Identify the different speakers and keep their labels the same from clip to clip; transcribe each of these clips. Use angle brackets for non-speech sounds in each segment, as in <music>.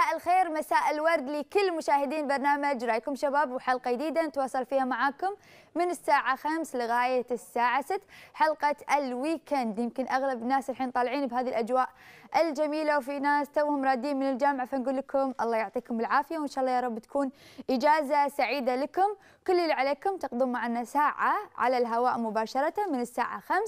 Speaker 1: ise الخير مساء الورد لكل مشاهدين برنامج رايكم شباب وحلقة جديدة نتواصل فيها معاكم من الساعة 5 لغاية الساعة 6 حلقة الويكند يمكن أغلب الناس الحين طالعين بهذه الأجواء الجميلة وفي ناس توهم رادين من الجامعة فنقول لكم الله يعطيكم العافية وإن شاء الله يا رب تكون إجازة سعيدة لكم كل اللي عليكم تقضون معنا ساعة على الهواء مباشرة من الساعة 5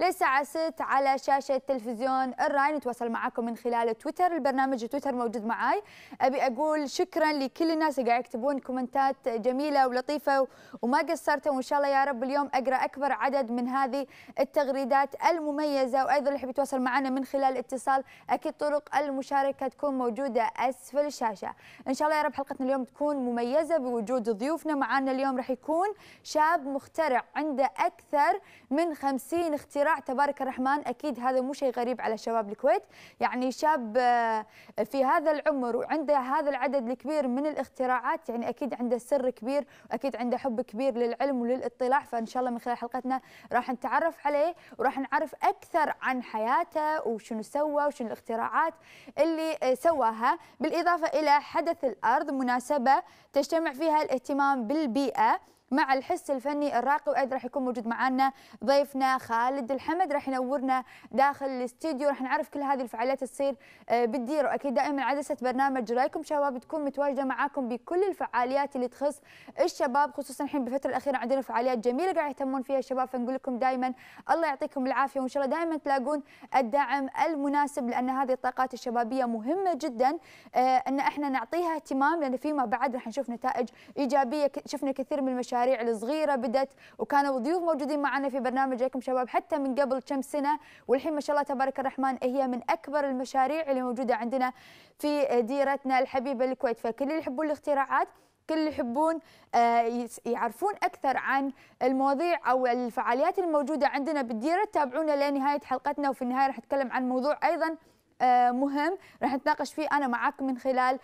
Speaker 1: للساعة 6 على شاشة تلفزيون الراي نتواصل معاكم من خلال تويتر البرنامج تويتر موجود معاي ابي اقول شكرا لكل الناس اللي قاعد يكتبون كومنتات جميله ولطيفه وما قصرتوا وان شاء الله يا رب اليوم اقرا اكبر عدد من هذه التغريدات المميزه وايضا اللي يحب يتواصل معنا من خلال اتصال اكيد طرق المشاركه تكون موجوده اسفل الشاشه ان شاء الله يا رب حلقتنا اليوم تكون مميزه بوجود ضيوفنا معنا اليوم راح يكون شاب مخترع عنده اكثر من 50 اختراع تبارك الرحمن اكيد هذا مو شيء غريب على شباب الكويت يعني شاب آه، في هذا العمر وعنده هذا العدد الكبير من الاختراعات يعني اكيد عنده سر كبير واكيد عنده حب كبير للعلم وللاطلاع فان شاء الله من خلال حلقتنا راح نتعرف عليه وراح نعرف اكثر عن حياته وشنو سوى وشنو الاختراعات اللي سواها بالاضافه الى حدث الارض مناسبه تجتمع فيها الاهتمام بالبيئه مع الحس الفني الراقي وايضا راح يكون موجود معنا ضيفنا خالد الحمد راح ينورنا داخل الاستديو راح نعرف كل هذه الفعاليات تصير آه، بالدير واكيد دائما عدسه برنامج رايكم شباب تكون متواجده معاكم بكل الفعاليات اللي تخص الشباب خصوصا الحين بالفتره الاخيره عندنا فعاليات جميله قاعد يهتمون فيها الشباب فنقول لكم دائما الله يعطيكم العافيه وان شاء الله دائما تلاقون الدعم المناسب لان هذه الطاقات الشبابيه مهمه جدا آه، ان احنا نعطيها اهتمام لان فيما بعد راح نشوف نتائج ايجابيه شفنا كثير من المشاهير المشاريع الصغيره بدت وكانوا ضيوف موجودين معنا في برنامج جايكم شباب حتى من قبل كم سنه والحين ما شاء الله تبارك الرحمن هي من اكبر المشاريع اللي موجوده عندنا في ديرتنا الحبيبه الكويت فكل اللي يحبون الاختراعات كل اللي يحبون آه، يعرفون اكثر عن المواضيع او الفعاليات الموجوده عندنا بالديره تابعونا لنهايه حلقتنا وفي النهايه راح نتكلم عن موضوع ايضا آه، مهم راح نتناقش فيه انا معاكم من خلال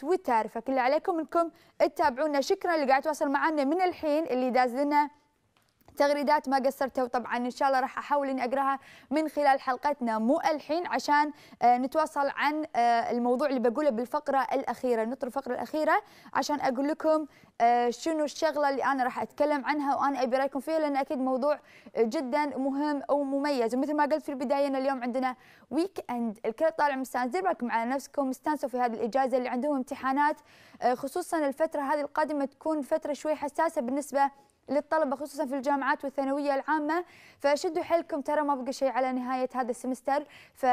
Speaker 1: تويتر فكل اللي عليكم انكم تتابعونا شكرا اللي قاعد يتواصل معنا من الحين اللي داز لنا تغريدات ما قصرتوا وطبعا ان شاء الله راح احاول اني اقراها من خلال حلقتنا مو الحين عشان آه، نتواصل عن آه، الموضوع اللي بقوله بالفقره الاخيره نطر الفقره الاخيره عشان اقول لكم آه، شنو الشغله اللي انا راح اتكلم عنها وانا ابي رايكم فيها لان اكيد موضوع جدا مهم ومميز ومثل ما قلت في البدايه ان اليوم عندنا ويك اند الكل طالع مستانس دير بالكم على نفسكم استانسوا في هذه الاجازه اللي عندهم امتحانات خصوصا الفتره هذه القادمه تكون فتره شوي حساسه بالنسبه للطلبة خصوصا في الجامعات والثانوية العامة فشدوا حيلكم ترى ما بقى شيء على نهاية هذا السمستر ف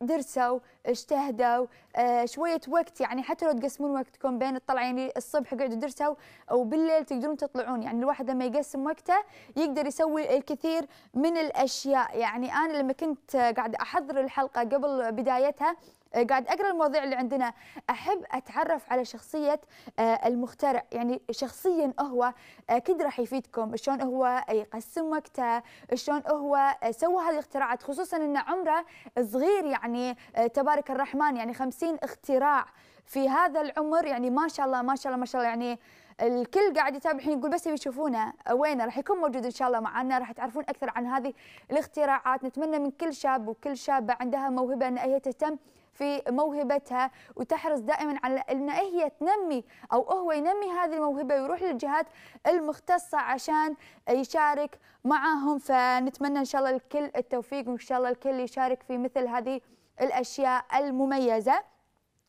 Speaker 1: درسوا اجتهدوا آه، شوية وقت يعني حتى لو تقسمون وقتكم بين الطلعة يعني الصبح قعدوا درسوا أو بالليل تقدرون تطلعون يعني الواحد لما يقسم وقته يقدر يسوي الكثير من الأشياء يعني أنا لما كنت قاعدة أحضر الحلقة قبل بدايتها آه، قاعد اقرا المواضيع اللي عندنا احب اتعرف على شخصيه آه، المخترع يعني شخصيا هو آه، اكيد راح يفيدكم شلون هو يقسم وقته شلون هو سوى هذه الاختراعات خصوصا ان عمره صغير يعني تبارك الرحمن يعني 50 اختراع في هذا العمر يعني ما شاء الله ما شاء الله ما شاء الله يعني الكل قاعد يتابع الحين يقول بس يبي يشوفونه وينه راح يكون موجود ان شاء الله معنا راح تعرفون اكثر عن هذه الاختراعات نتمنى من كل شاب وكل شابه عندها موهبه ان هي تهتم في موهبتها وتحرص دائما على ان هي تنمي او هو ينمي هذه الموهبه ويروح للجهات المختصه عشان يشارك معاهم فنتمنى ان شاء الله الكل التوفيق وان شاء الله الكل يشارك في مثل هذه الاشياء المميزه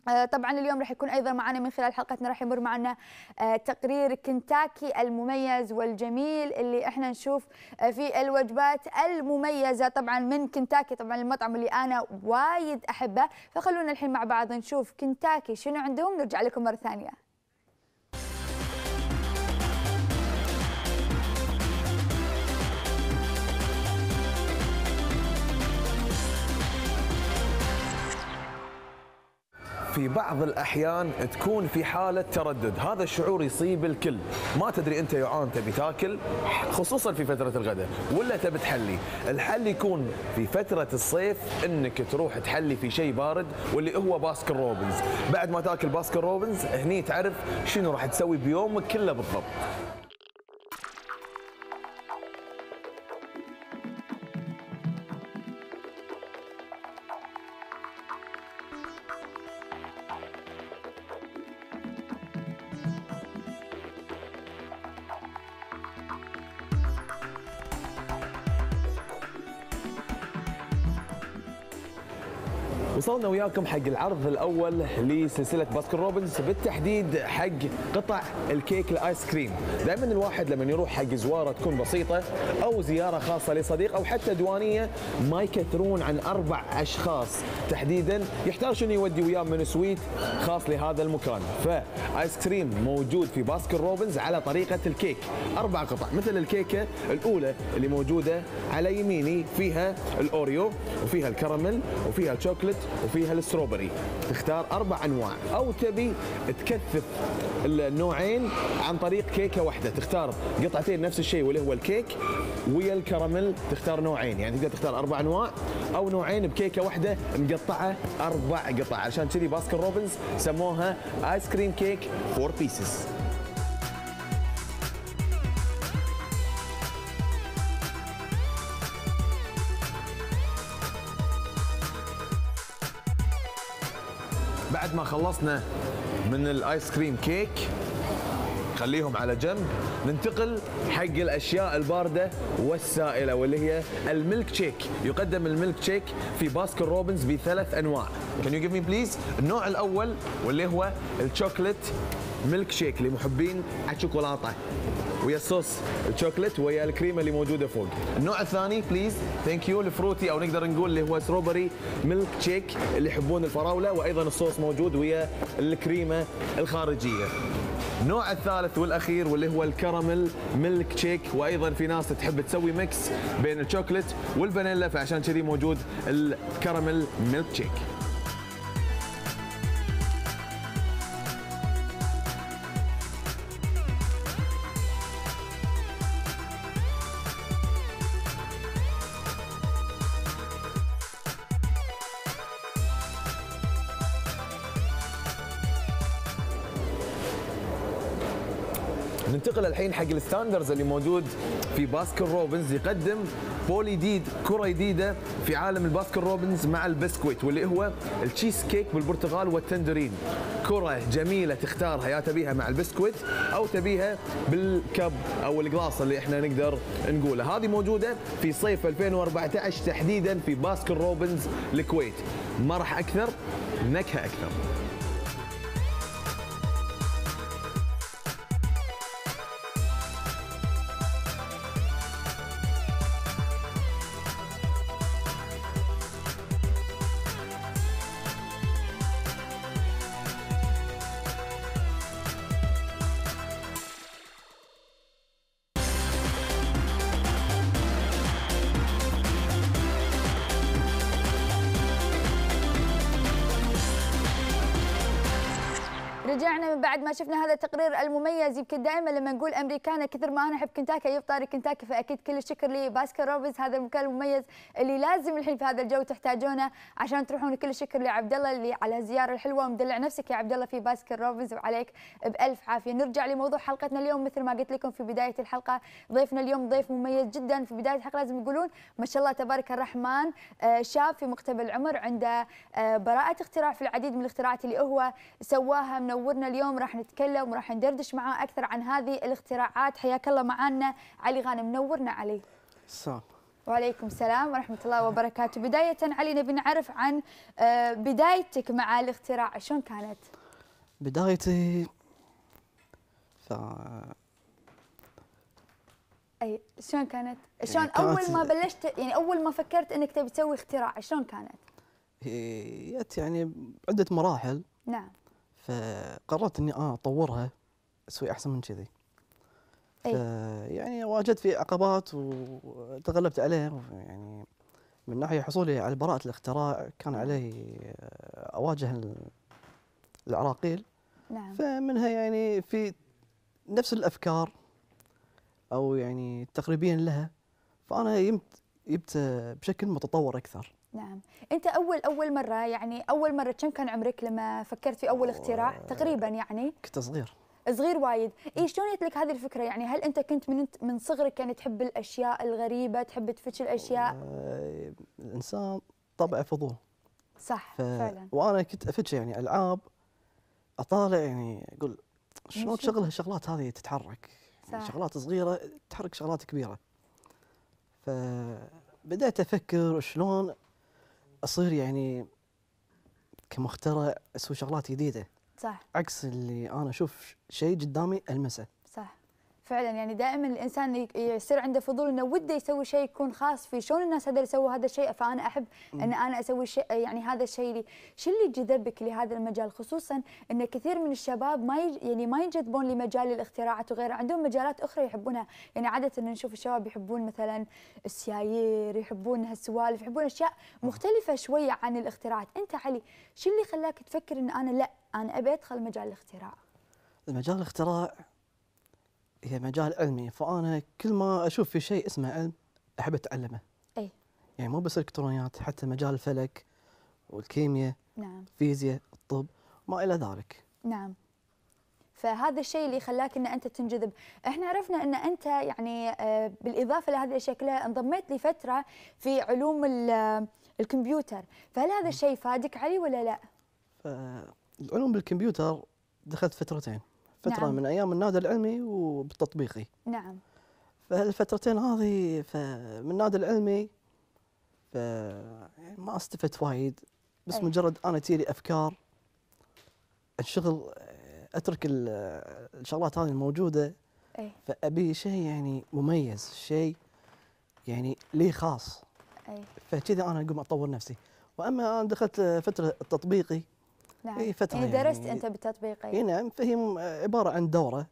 Speaker 1: آه، طبعا اليوم راح يكون ايضا معنا من خلال حلقتنا راح يمر معنا آه، تقرير كنتاكي المميز والجميل اللي احنا نشوف آه، في الوجبات المميزه طبعا من كنتاكي طبعا المطعم اللي انا وايد احبه فخلونا الحين مع بعض نشوف كنتاكي شنو عندهم نرجع لكم مره ثانيه
Speaker 2: في بعض الأحيان تكون في حالة تردد هذا الشعور يصيب الكل ما تدري أنت جوعان تبي تاكل خصوصا في فترة الغداء ولا تبي تحلي الحل يكون في فترة الصيف أنك تروح تحلي في شيء بارد واللي هو باسكر روبنز بعد ما تاكل باسكر روبنز هني تعرف شنو راح تسوي بيومك كله بالضبط وياكم حق العرض الاول لسلسله باسكن روبنز بالتحديد حق قطع الكيك الايس كريم، دائما الواحد لما يروح حق زواره تكون بسيطه او زياره خاصه لصديق او حتى ديوانيه ما يكثرون عن اربع اشخاص تحديدا يحتاج شنو يودي وياه من سويت خاص لهذا المكان، فايس كريم موجود في باسكن روبنز على طريقه الكيك، اربع قطع مثل الكيكه الاولى اللي موجوده على يميني فيها الاوريو وفيها الكراميل وفيها الشوكلت وفيها فيها الستروبري تختار اربع انواع او تبي تكثف النوعين عن طريق كيكه واحده تختار قطعتين نفس الشيء واللي هو الكيك ويا الكراميل تختار نوعين يعني تقدر تختار اربع انواع او نوعين بكيكه واحده مقطعه اربع قطع عشان كذي باسكن روبنز سموها ايس كريم كيك فور بيسز بعد ما خلصنا من الايس كريم كيك خليهم على جنب ننتقل حق الاشياء البارده والسائله واللي هي الميلك شيك يقدم الميلك شيك في باسكن روبنز بثلاث انواع كان يو جيف مي بليز النوع الاول واللي هو الشوكليت ميلك شيك لمحبين الشوكولاته ويا الصوص الشوكليت ويا الكريمه اللي موجوده فوق النوع الثاني بليز ثانك يو الفروتي او نقدر نقول اللي هو ستروبري ميلك شيك اللي يحبون الفراوله وايضا الصوص موجود ويا الكريمه الخارجيه النوع الثالث والاخير واللي هو الكراميل ميلك شيك وايضا في ناس تحب تسوي ميكس بين الشوكليت والفانيلا فعشان كذي موجود الكراميل ميلك شيك ننتقل الحين حق الستاندرز اللي موجود في باسكر روبنز يقدم بول جديد كره جديده في عالم الباسكر روبنز مع البسكويت واللي هو التشيز كيك بالبرتقال والتندرين كره جميله تختارها يا تبيها مع البسكويت او تبيها بالكب او القلاص اللي احنا نقدر نقوله هذه موجوده في صيف 2014 تحديدا في باسكر روبنز الكويت ما راح اكثر نكهه اكثر
Speaker 1: بعد ما شفنا هذا التقرير المميز يمكن دائما لما نقول امريكانا كثر ما انا احب كنتاكي اجيب طاري كنتاكي فاكيد كل الشكر لباسكر روبز هذا المكان المميز اللي لازم الحين في هذا الجو تحتاجونه عشان تروحون كل الشكر لعبد الله اللي على الزياره الحلوه ومدلع نفسك يا عبد الله في باسكر روبز وعليك بالف عافيه نرجع لموضوع حلقتنا اليوم مثل ما قلت لكم في بدايه الحلقه ضيفنا اليوم ضيف مميز جدا في بدايه الحلقه لازم يقولون ما شاء الله تبارك الرحمن آه، شاب في مقتبل العمر عنده آه، براءه اختراع في العديد من الاختراعات اللي هو سواها منورنا اليوم راح راح نتكلم وراح ندردش معاه اكثر عن هذه الاختراعات حياك الله معنا علي غانم نورنا علي السلام وعليكم السلام ورحمة الله وبركاته بداية علي نبي نعرف عن آه، بدايتك مع الاختراع شلون كانت؟
Speaker 3: بدايتي ف...
Speaker 1: اي شلون كانت؟ يعني شلون يعني كانت اول ما بلشت يعني اول ما فكرت انك تبي تسوي اختراع شلون كانت؟
Speaker 3: جت يعني عدة مراحل نعم فقررت اني انا اطورها اسوي احسن من كذي يعني واجهت في عقبات وتغلبت عليها يعني من ناحيه حصولي على براءه الاختراع كان علي آه، اواجه العراقيل نعم فمنها يعني في نفس الافكار او يعني تقريبيا لها فانا يمت بشكل متطور اكثر
Speaker 1: نعم انت اول اول مره يعني اول مره كم كان عمرك لما فكرت في اول اختراع تقريبا يعني كنت صغير صغير وايد اي شلون لك هذه الفكره يعني هل انت كنت من من صغرك يعني تحب الاشياء الغريبه تحب تفتش الاشياء
Speaker 3: الانسان طبعه فضول
Speaker 1: صح ف... فعلا
Speaker 3: وانا كنت افتش يعني العاب اطالع يعني اقول شلون تشغل هالشغلات هذه تتحرك يعني صح. يعني شغلات صغيره تحرك شغلات كبيره بدأت افكر شلون اصير يعني كمخترع اسوي شغلات جديده صح عكس اللي انا اشوف شيء قدامي المسه
Speaker 1: فعلا يعني دائما الانسان يصير عنده فضول انه وده يسوي شيء يكون خاص فيه، شلون الناس هذول سووا هذا الشيء فانا احب ان انا اسوي شيء يعني هذا الشيء لي، شو اللي جذبك لهذا المجال خصوصا ان كثير من الشباب ما يعني ما ينجذبون لمجال الاختراعات وغيره، عندهم مجالات اخرى يحبونها، يعني عاده نشوف الشباب يحبون مثلا السيايير، يحبون هالسوالف، يحبون اشياء مختلفه شويه عن الاختراعات، انت علي شو اللي خلاك تفكر ان انا لا انا ابي ادخل مجال الاختراع؟
Speaker 3: مجال الاختراع هي مجال علمي فانا كل ما اشوف في شيء اسمه علم احب اتعلمه اي يعني مو بس الكترونيات حتى مجال الفلك والكيمياء نعم الفيزياء الطب ما الى ذلك
Speaker 1: نعم فهذا الشيء اللي خلاك ان انت تنجذب، احنا عرفنا ان انت يعني آه، بالاضافه لهذه الاشياء كلها انضميت لفتره في علوم آه، الكمبيوتر، فهل هذا نعم. الشيء فادك علي ولا لا؟
Speaker 3: العلوم بالكمبيوتر دخلت فترتين فتره نعم. من ايام النادي العلمي وبالتطبيقي نعم فالفترتين هذه من النادي العلمي يعني ما استفدت وايد بس أيه. مجرد انا تيلي افكار الشغل اترك الشغلات هذه الموجوده أيه. فابي شيء يعني مميز شيء يعني لي خاص أيه. فكذا انا اقوم اطور نفسي واما انا دخلت فتره التطبيقي
Speaker 1: نعم إيه، فترة إيه، يعني درست يعني أنت بالتطبيق أي نعم
Speaker 3: فهي عبارة عن دورة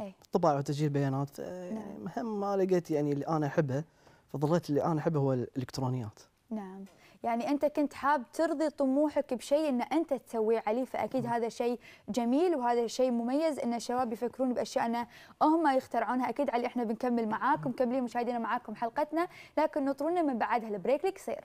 Speaker 3: أي طباعة وتسجيل بيانات آه، نعم. مهم ما لقيت يعني اللي أنا أحبه فضليت اللي أنا أحبه هو الإلكترونيات
Speaker 1: نعم يعني انت كنت حاب ترضي طموحك بشيء ان انت تسويه علي فاكيد نعم. هذا شيء جميل وهذا شيء مميز ان الشباب يفكرون باشياء ان هم يخترعونها اكيد علي احنا بنكمل معاكم مكملين مشاهدينا معاكم حلقتنا لكن نطرونا من بعدها البريك القصير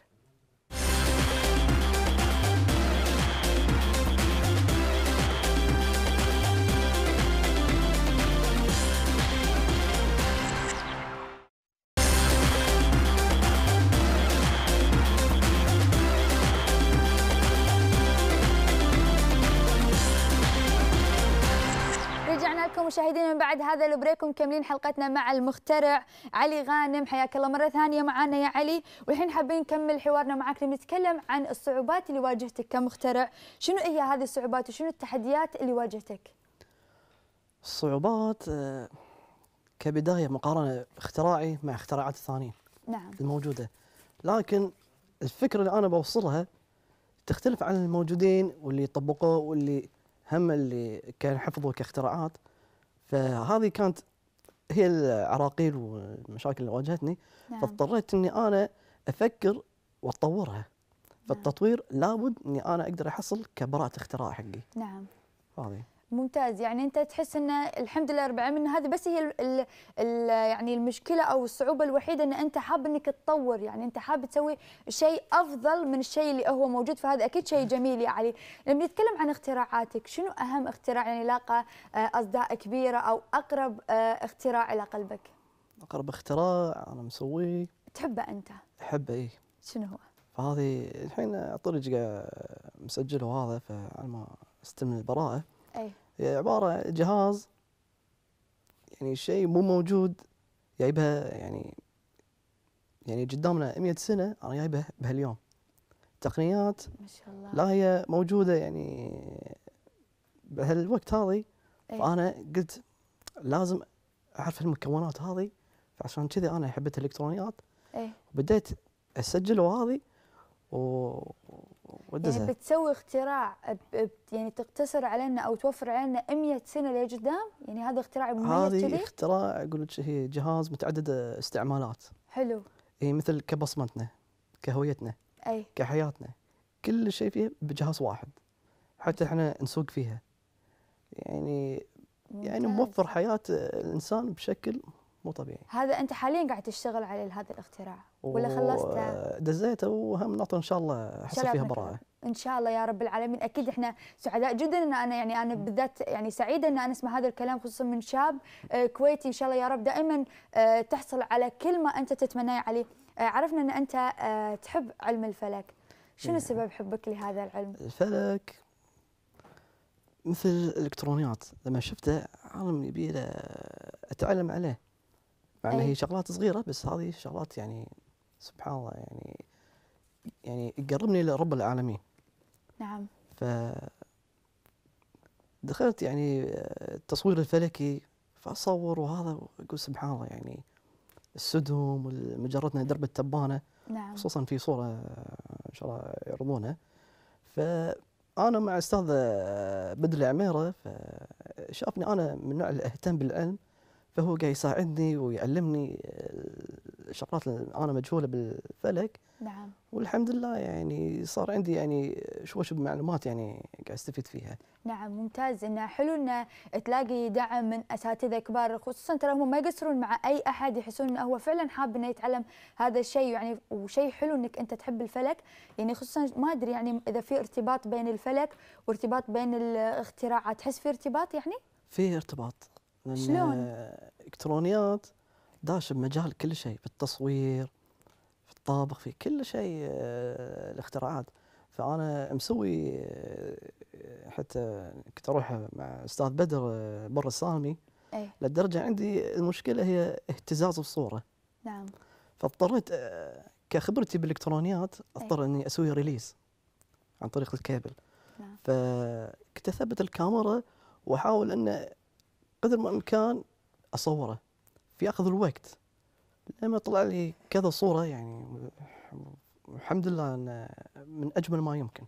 Speaker 1: مشاهدينا من بعد هذا البريك مكملين حلقتنا مع المخترع علي غانم حياك الله مره ثانيه معنا يا علي والحين حابين نكمل حوارنا معك نتكلم عن الصعوبات اللي واجهتك كمخترع شنو هي هذه الصعوبات وشنو التحديات اللي واجهتك
Speaker 3: الصعوبات آه، كبدايه مقارنه اختراعي مع اختراعات الثانيين نعم الموجوده لكن الفكره اللي انا بوصلها تختلف عن الموجودين واللي طبقوه واللي هم اللي كان حفظه كاختراعات فهذه كانت هي العراقيل والمشاكل اللي واجهتني نعم. فاضطريت اني انا افكر واطورها نعم. فالتطوير لابد اني انا اقدر احصل كبراءه اختراع حقي نعم هذه
Speaker 1: ممتاز يعني انت تحس ان الحمد لله رب العالمين هذه بس هي الـ الـ الـ يعني المشكله او الصعوبه الوحيده ان انت حاب انك تطور يعني انت حاب تسوي شيء افضل من الشيء اللي هو موجود فهذا اكيد شيء جميل يا علي لما نتكلم عن اختراعاتك شنو اهم اختراع يعني لاقى آه، اصداء كبيره او اقرب آه، اختراع الى قلبك
Speaker 3: اقرب اختراع انا مسويه تحبه انت احبه ايه شنو هو فهذه الحين طرج مسجله وهذا فعلى ما استلم البراءه اي يعني عبارة جهاز يعني شيء مو موجود جايبها يعني يعني قدامنا 100 سنة أنا جايبها بهاليوم تقنيات ما شاء الله لا هي موجودة يعني بهالوقت هذه إيه. فأنا قلت لازم أعرف المكونات هذه فعشان كذي أنا حبيت الإلكترونيات أي. وبديت أسجل وهذه و... يعني
Speaker 1: بتسوي اختراع يعني تقتصر علينا او توفر علينا 100 سنه لقدام يعني هذا اختراع مميز هذه
Speaker 3: اختراع اقول لك هي جهاز متعدد استعمالات حلو هي مثل كبصمتنا كهويتنا اي كحياتنا كل شيء فيها بجهاز واحد حتى احنا نسوق فيها يعني, يعني ممتاز. يعني موفر حياه الانسان بشكل مو طبيعي
Speaker 1: هذا انت حاليا قاعد تشتغل على هذا الاختراع ولا خلصتها؟
Speaker 3: دزيتها وهم ان شاء الله احصل فيها براءه.
Speaker 1: ان شاء الله يا رب العالمين اكيد احنا سعداء جدا ان انا يعني انا بالذات يعني سعيده ان انا اسمع هذا الكلام خصوصا من شاب آه، كويتي ان شاء الله يا رب دائما آه، تحصل على كل ما انت تتمناه عليه آه، عرفنا ان انت تحب علم الفلك شنو نعم. سبب حبك لهذا العلم
Speaker 3: الفلك مثل الالكترونيات لما شفته عالم يبي اتعلم عليه مع هي إيه. شغلات صغيره بس هذه شغلات يعني سبحان الله يعني يعني قربني لرب العالمين نعم ف دخلت يعني آه، التصوير الفلكي فاصور وهذا اقول سبحان الله يعني السدوم ومجرتنا درب التبانه نعم خصوصا في صوره آه، ان شاء الله يعرضونها فانا مع استاذ آه، بدر العميره فشافني انا من النوع اللي اهتم بالعلم فهو قاعد يساعدني ويعلمني الشغلات آه، اللي انا مجهوله بالفلك نعم والحمد لله يعني صار عندي يعني شوش بمعلومات يعني قاعد استفيد فيها
Speaker 1: نعم ممتاز انه حلو انه تلاقي دعم من اساتذه كبار خصوصا ترى هم ما يقصرون مع اي احد يحسون انه هو فعلا حاب انه يتعلم هذا الشيء يعني وشيء حلو انك انت تحب الفلك يعني خصوصا ما ادري يعني اذا في ارتباط بين الفلك وارتباط بين الاختراعات تحس في ارتباط يعني؟
Speaker 3: في ارتباط شلون؟ الكترونيات داش بمجال كل شيء في التصوير في الطابخ في كل شيء آه، الاختراعات فانا مسوي آه، حتى كنت اروح مع استاذ بدر بر آه، السالمي أي. للدرجه عندي المشكله هي اهتزاز الصوره نعم فاضطريت كخبرتي بالالكترونيات إيه. اضطر اني اسوي ريليز عن طريق الكابل نعم. فكنت اثبت الكاميرا واحاول ان قدر ما امكان اصوره في اخذ الوقت لما طلع لي كذا صوره يعني الحمد لله من اجمل ما يمكن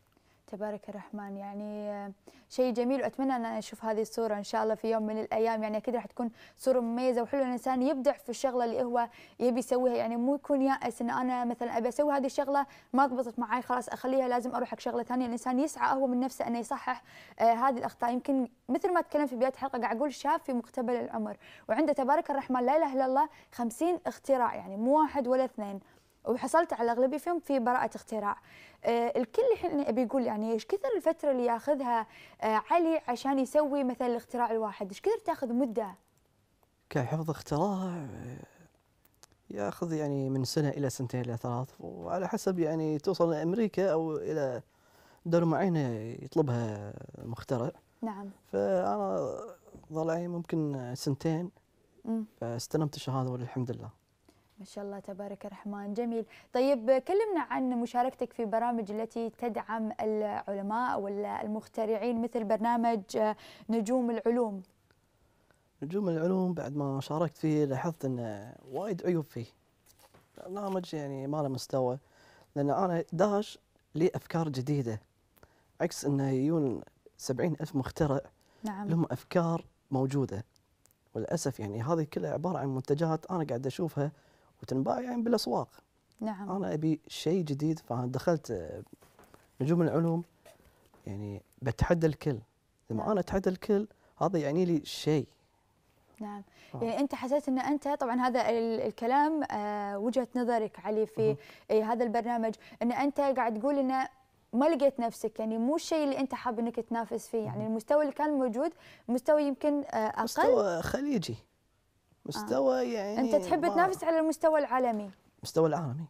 Speaker 1: تبارك الرحمن يعني آه، شيء جميل واتمنى ان انا اشوف هذه الصوره ان شاء الله في يوم من الايام يعني اكيد راح تكون صوره مميزه وحلو الانسان يبدع في الشغله اللي هو يبي يسويها يعني مو يكون يائس ان انا مثلا ابي اسوي هذه الشغله ما ضبطت معي خلاص اخليها لازم اروح حق شغله ثانيه الانسان يسعى هو من نفسه انه يصحح آه هذه الاخطاء يمكن مثل ما تكلمت في بدايه الحلقه قاعد اقول شاب في مقتبل العمر وعنده تبارك الرحمن لا اله الا الله 50 اختراع يعني مو واحد ولا اثنين وحصلت على اغلبيه فيهم في براءه اختراع آه، الكل الحين بيقول يعني ايش كثر الفتره اللي ياخذها آه، علي عشان يسوي مثلا الاختراع الواحد ايش كثر تاخذ مده
Speaker 3: كحفظ اختراع آه، ياخذ يعني من سنه الى سنتين الى ثلاث وعلى حسب يعني توصل لامريكا او الى دولة معينة يطلبها مخترع نعم فأنا ظل يعني ممكن سنتين فاستلمت الشهادة والحمد لله
Speaker 1: ما شاء الله تبارك الرحمن جميل طيب كلمنا عن مشاركتك في برامج التي تدعم العلماء والمخترعين مثل برنامج نجوم العلوم
Speaker 3: نجوم العلوم بعد ما شاركت فيه لاحظت أن وايد عيوب فيه برنامج يعني ما له مستوى لأن أنا داش لي أفكار جديدة عكس أنه يجون سبعين ألف مخترع نعم. لهم أفكار موجودة وللأسف يعني هذه كلها عبارة عن منتجات أنا قاعد أشوفها وتنباع يعني بالاسواق نعم انا ابي شيء جديد فدخلت آه، نجوم العلوم يعني بتحدى الكل لما نعم. انا اتحدى الكل هذا يعني لي شيء
Speaker 1: نعم آه. يعني انت حسيت ان انت طبعا هذا الكلام آه وجهه نظرك علي في آه. هذا البرنامج ان انت قاعد تقول انه ما لقيت نفسك يعني مو الشيء اللي انت حاب انك تنافس فيه يعني المستوى اللي كان موجود مستوى يمكن آه، اقل مستوى خليجي
Speaker 3: آه. مستوى آه. يعني انت تحب
Speaker 1: تنافس على المستوى العالمي
Speaker 3: مستوى العالمي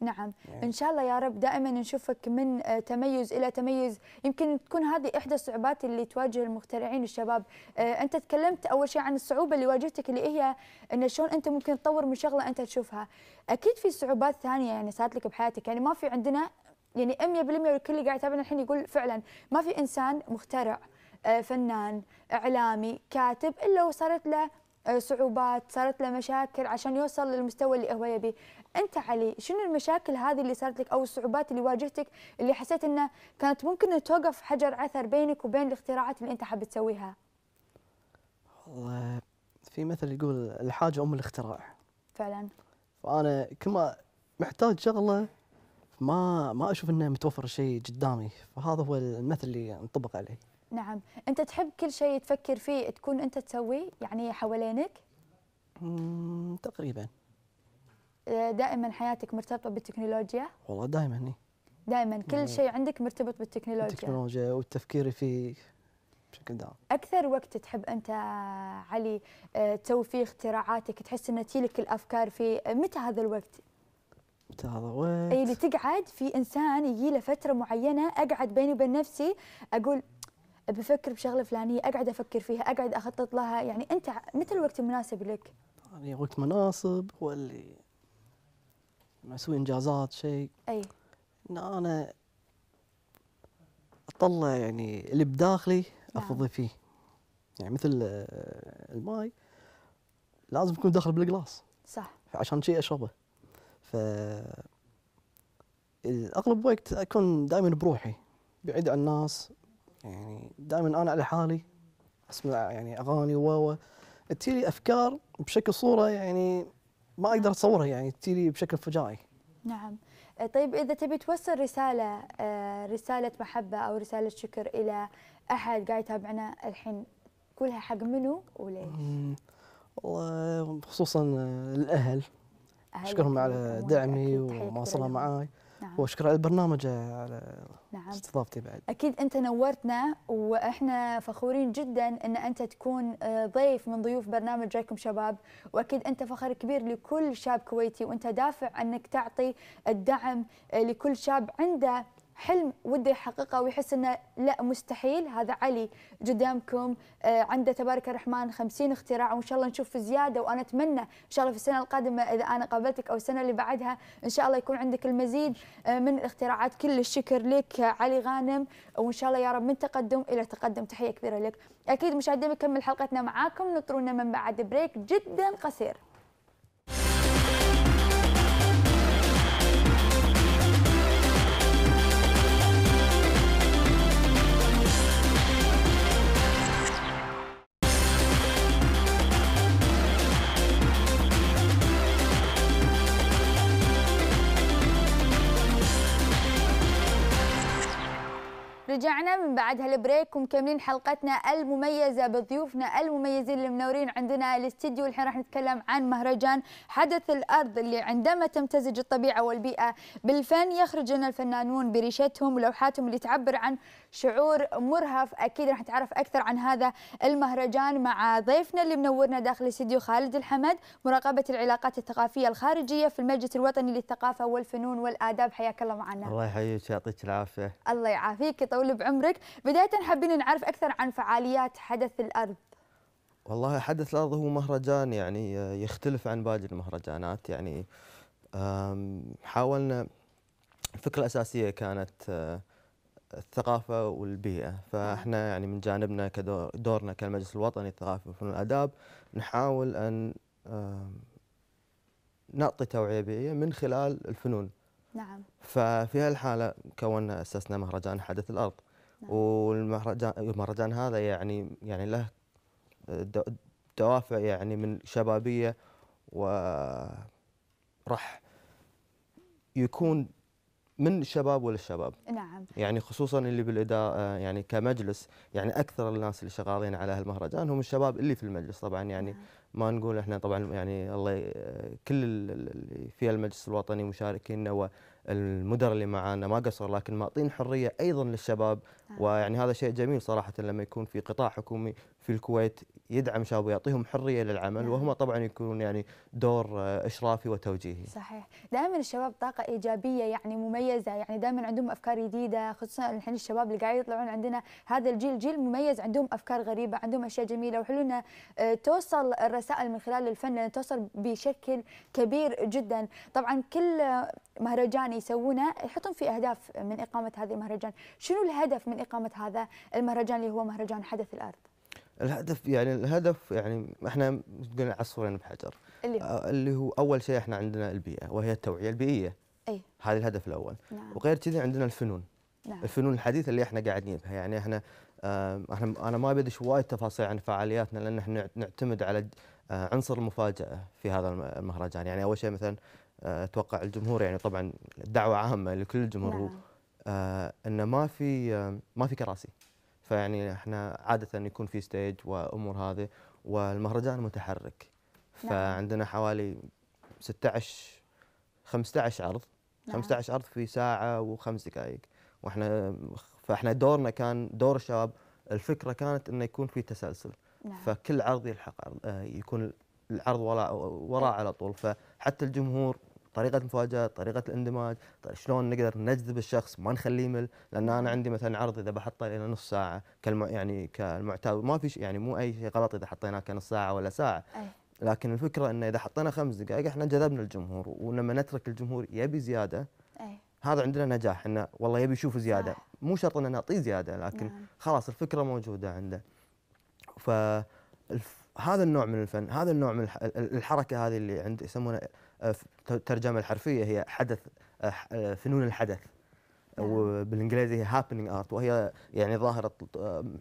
Speaker 1: نعم يعني. ان شاء الله يا رب دائما نشوفك من آه، تميز الى تميز يمكن تكون هذه احدى الصعوبات اللي تواجه المخترعين الشباب آه، انت تكلمت اول شيء عن الصعوبه اللي واجهتك اللي هي ان شلون انت ممكن تطور من شغله انت تشوفها اكيد في صعوبات ثانيه يعني صارت لك بحياتك يعني ما في عندنا يعني 100% والكل اللي قاعد يتابعنا الحين يقول فعلا ما في انسان مخترع فنان اعلامي كاتب الا وصارت له آه، صعوبات صارت له مشاكل عشان يوصل للمستوى اللي هو يبيه انت علي شنو المشاكل هذه اللي صارت لك او الصعوبات اللي واجهتك اللي حسيت انه كانت ممكن توقف حجر عثر بينك وبين الاختراعات اللي انت حاب تسويها
Speaker 3: والله في مثل يقول الحاجه ام الاختراع فعلا فانا كل ما محتاج شغله ما ما اشوف انه متوفر شيء قدامي فهذا هو المثل اللي انطبق عليه
Speaker 1: نعم أنت تحب كل شيء تفكر فيه تكون أنت تسويه يعني حوالينك؟ تقريبا آه، دائما حياتك مرتبطة بالتكنولوجيا؟
Speaker 3: والله دائما إيه
Speaker 1: دائما كل شيء عندك مرتبط بالتكنولوجيا التكنولوجيا
Speaker 3: والتفكير فيه بشكل دائم
Speaker 1: اكثر وقت تحب انت علي آه، تسوي فيه اختراعاتك تحس ان تجيلك الافكار في آه، متى هذا الوقت
Speaker 3: متى هذا الوقت اي اللي
Speaker 1: تقعد في انسان يجي له فتره معينه اقعد بيني وبين نفسي اقول بفكر بشغله فلانيه اقعد افكر فيها اقعد اخطط لها يعني انت متى الوقت المناسب لك
Speaker 3: يعني وقت مناسب هو اللي اسوي انجازات شيء اي ان انا اطلع يعني اللي بداخلي نعم. افضي فيه يعني مثل آه، الماي لازم يكون داخل بالقلاص صح عشان شيء اشربه ف اغلب وقت اكون دائما بروحي بعيد عن الناس يعني دائما انا على حالي اسمع يعني اغاني و و تجيلي افكار بشكل صوره يعني ما اقدر اتصورها يعني تجيلي بشكل فجائي.
Speaker 1: نعم. آه، طيب اذا تبي توصل رساله آه، رساله محبه او رساله شكر الى احد قاعد يتابعنا الحين قولها حق منو وليش؟
Speaker 3: والله خصوصا آه، الاهل اشكرهم على دعمي ومواصله معاي. نعم. واشكر على البرنامج على
Speaker 1: نعم. استضافتي بعد اكيد انت نورتنا واحنا فخورين جدا ان انت تكون آه، ضيف من ضيوف برنامج جايكم شباب واكيد انت فخر كبير لكل شاب كويتي وانت دافع انك تعطي الدعم آه، لكل شاب عنده حلم وده يحققه ويحس انه لا مستحيل هذا علي قدامكم آه، عنده تبارك الرحمن 50 اختراع وان شاء الله نشوف زياده وانا اتمنى ان شاء الله في السنه القادمه اذا انا قابلتك او السنه اللي بعدها ان شاء الله يكون عندك المزيد آه، من الاختراعات كل الشكر لك علي غانم وان شاء الله يا رب من تقدم الى تقدم تحيه كبيره لك اكيد مشاهدينا بنكمل حلقتنا معاكم نطرونا من بعد بريك جدا قصير رجعنا من بعد هالبريك ومكملين حلقتنا المميزة بضيوفنا المميزين اللي منورين عندنا الاستديو الحين راح نتكلم عن مهرجان حدث الأرض اللي عندما تمتزج الطبيعة والبيئة بالفن يخرج لنا الفنانون بريشتهم ولوحاتهم اللي تعبر عن شعور مرهف أكيد راح نتعرف أكثر عن هذا المهرجان مع ضيفنا اللي منورنا داخل الاستديو خالد الحمد مراقبة العلاقات الثقافية الخارجية في المجلس الوطني للثقافة والفنون والآداب حياك الله معنا
Speaker 4: الله يحييك يعطيك العافية
Speaker 1: الله يعافيك طول بعمرك بداية حابين نعرف أكثر عن فعاليات حدث الأرض
Speaker 4: والله حدث الأرض هو مهرجان يعني آه، يختلف عن باقي المهرجانات يعني حاولنا الفكرة الأساسية كانت آه، الثقافة والبيئة فإحنا يعني من جانبنا كدورنا كالمجلس الوطني الثقافي والفنون والآداب نحاول أن نعطي توعية بيئية من خلال الفنون نعم ففي هالحاله كوننا اسسنا مهرجان حدث الارض نعم. والمهرجان المهرجان هذا يعني يعني له دوافع يعني من شبابيه راح يكون من الشباب وللشباب نعم يعني خصوصا اللي بالاداء آه، يعني كمجلس يعني اكثر الناس اللي شغالين على هالمهرجان هم الشباب اللي في المجلس طبعا يعني نعم. ما نقول احنا طبعا يعني الله آه، كل اللي في المجلس الوطني مشاركينا والمدراء اللي معانا ما قصروا لكن معطين حريه ايضا للشباب نعم. ويعني هذا شيء جميل صراحه لما يكون في قطاع حكومي في الكويت يدعم شباب ويعطيهم حريه للعمل نعم. وهم طبعا يكونون يعني دور اشرافي وتوجيهي.
Speaker 1: صحيح، دائما الشباب طاقه ايجابيه يعني مميزه يعني دائما عندهم افكار جديده خصوصا الحين الشباب اللي قاعد يطلعون عندنا هذا الجيل جيل مميز عندهم افكار غريبه، عندهم اشياء جميله وحلو انها توصل الرسائل من خلال الفن توصل بشكل كبير جدا، طبعا كل مهرجان يسوونه يحطون فيه اهداف من اقامه هذا المهرجان، شنو الهدف من اقامه هذا المهرجان اللي هو مهرجان حدث الارض؟
Speaker 4: الهدف يعني الهدف يعني احنا قلنا عصفورين بحجر اللي هو, آه اللي هو اول شيء احنا عندنا البيئه وهي التوعيه البيئيه اي هذا الهدف الاول نعم. وغير كذا عندنا الفنون نعم. الفنون الحديثه اللي احنا قاعدين بها يعني احنا آه احنا انا ما بدش وايد تفاصيل عن فعالياتنا لان احنا نعتمد على آه عنصر المفاجاه في هذا المهرجان يعني اول شيء مثلا آه، اتوقع الجمهور يعني طبعا الدعوه عامه لكل الجمهور نعم. آه، انه ما في ما في كراسي فيعني احنا عاده يكون في ستيج وامور هذه والمهرجان متحرك نعم. فعندنا حوالي 16 15 عرض 15 نعم. عرض في ساعه وخمس دقائق واحنا فاحنا دورنا كان دور الشباب الفكره كانت انه يكون في تسلسل نعم. فكل عرض يلحق عرض آه، يكون العرض وراء وراء نعم. على طول فحتى الجمهور طريقه المفاجاه طريقه الاندماج طيب شلون نقدر نجذب الشخص ما نخليه يمل لان انا عندي مثلا عرض اذا بحطه الى نص ساعه كالم يعني كالمعتاد ما في يعني مو اي شيء غلط اذا حطيناه كنص ساعه ولا ساعه أي. لكن الفكره انه اذا حطينا خمس دقائق احنا جذبنا الجمهور ولما نترك الجمهور يبي زياده أي. هذا عندنا نجاح انه والله يبي يشوف زياده صح. مو شرط ان نعطيه زياده لكن نعم. خلاص الفكره موجوده عنده ف هذا النوع من الفن هذا النوع من الحركه هذه اللي عند يسمونها الترجمه آه، الحرفيه هي حدث آه، آه، فنون الحدث نعم. وبالانجليزي هي هابينج ارت وهي يعني ظاهره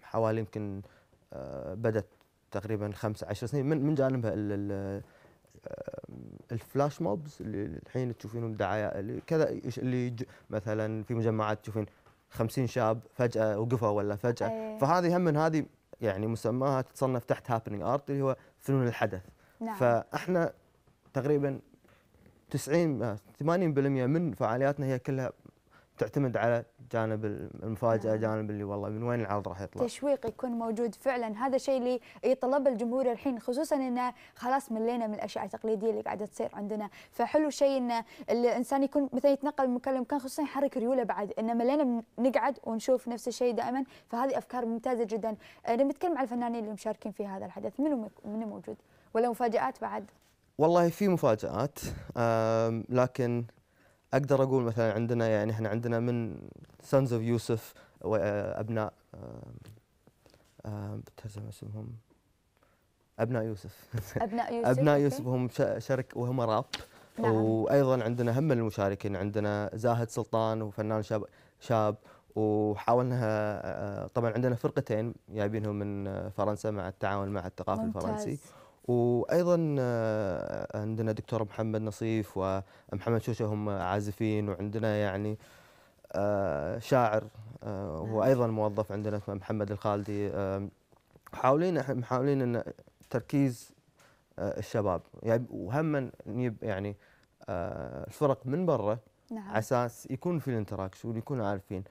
Speaker 4: حوالي يمكن بدات تقريبا خمس عشر سنين من من جانبها الفلاش موبز اللي الحين تشوفينهم دعايه كذا اللي مثلا في مجمعات تشوفين 50 شاب فجاه وقفوا ولا فجاه إيه. فهذه هم من هذه يعني مسماها تتصنف تحت هابينج ارت اللي هو فنون الحدث نعم. فاحنا تقريبا 90 80% آه، من فعالياتنا هي كلها تعتمد على جانب المفاجاه نعم. جانب اللي والله من وين العرض راح يطلع
Speaker 1: تشويق يكون موجود فعلا هذا الشيء اللي يطلب الجمهور الحين خصوصا انه خلاص ملينا من الاشياء التقليديه اللي قاعده تصير عندنا فحلو شيء انه الانسان يكون مثلا يتنقل من مكان لمكان خصوصا يحرك ريوله بعد انه ملينا نقعد ونشوف نفس الشيء دائما فهذه افكار ممتازه جدا لما آه، نتكلم عن الفنانين اللي مشاركين في هذا الحدث منو منو موجود ولا مفاجات بعد
Speaker 4: والله في مفاجآت لكن اقدر اقول مثلا عندنا يعني احنا عندنا من سانز اوف يوسف وابناء بترجم اسمهم ابناء يوسف <laughs> ابناء يوسف ابناء يوسف هم شرك وهم راب نعم. وايضا عندنا هم المشاركين عندنا زاهد سلطان وفنان شاب شاب وحاولنا آه، آه، طبعا عندنا فرقتين جايبينهم من فرنسا مع التعاون مع الثقافه الفرنسي وايضا آه، عندنا دكتور محمد نصيف ومحمد شوشه هم عازفين وعندنا يعني آه، شاعر آه، هو نعم. ايضا موظف عندنا اسمه محمد الخالدي محاولين محاولين ان تركيز الشباب يعني وهم نجيب يعني الفرق من برا نعم. على اساس يكون في الانتراكشن ويكونوا عارفين